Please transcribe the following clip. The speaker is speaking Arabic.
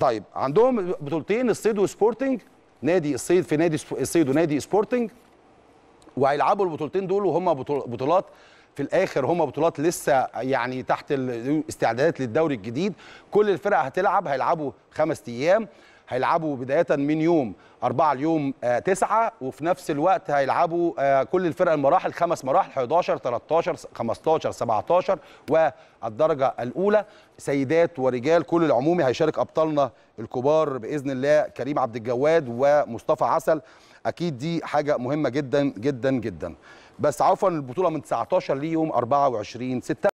طيب عندهم بطولتين الصيد وسبورتنج نادي الصيد في نادي الصيد ونادي سبورتنج وهيلعبوا البطولتين دول وهم بطولات في الاخر هم بطولات لسه يعني تحت الاستعدادات للدوري الجديد كل الفرق هتلعب هيلعبوا خمس ايام هيلعبوا بدايه من يوم 4 ليوم 9 وفي نفس الوقت هيلعبوا آه، كل الفرق المراحل خمس مراحل 11 13 15 17 والدرجه الاولى سيدات ورجال كل العمومي هيشارك ابطالنا الكبار باذن الله كريم عبد الجواد ومصطفى عسل اكيد دي حاجه مهمه جدا جدا جدا بس عفوا البطوله من 19 ليوم 24 6